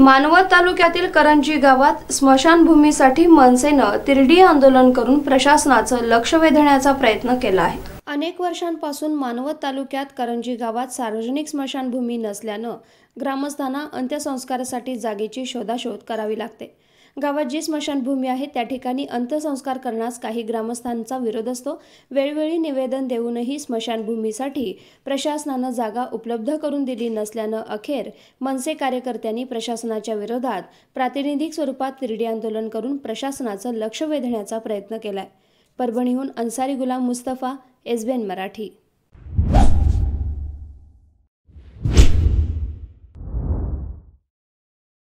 मानवत तालुक्यातील करंजी गावात स्मशानभूमीसाठी मनसेनं तिरडी आंदोलन करून प्रशासनाचं लक्ष वेधण्याचा प्रयत्न केला आहे अनेक वर्षांपासून मानवत तालुक्यात करंजी गावात सार्वजनिक स्मशानभूमी नसल्यानं ग्रामस्थांना अंत्यसंस्कारासाठी जागेची शोधाशोध करावी लागते गावात जी स्मशानभूमी आहे त्या ठिकाणी अंत्यसंस्कार करण्यास काही ग्रामस्थांचा विरोध असतो वेळवेळी निवेदन देऊनही स्मशानभूमीसाठी प्रशासनानं जागा उपलब्ध करून दिली नसल्यानं अखेर मनसे कार्यकर्त्यांनी प्रशासनाच्या विरोधात प्रातिनिधिक स्वरूपात तिरडी आंदोलन करून प्रशासनाचं लक्ष वेधण्याचा प्रयत्न केलाय परभणीहून अन्सारी गुलाम मुस्तफा एसबीएन मराठी